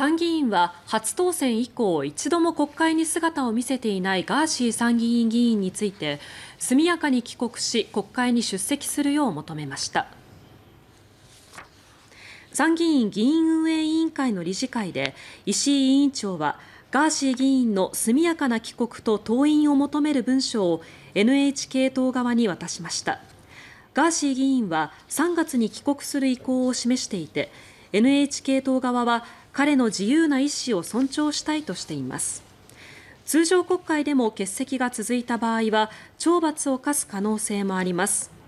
参議院は初当選以降一度も国会に姿を見せていないガーシー参議院議員について速やかに帰国し国会に出席するよう求めました。参議院議員運営委員会の理事会で石井委員長はガーシー議員の速やかな帰国と党員を求める文書を NHK 党側に渡しました。ガーシー議員は3月に帰国する意向を示していて NHK 党側は彼の自由な意思を尊重したいとしています通常国会でも欠席が続いた場合は懲罰を科す可能性もあります。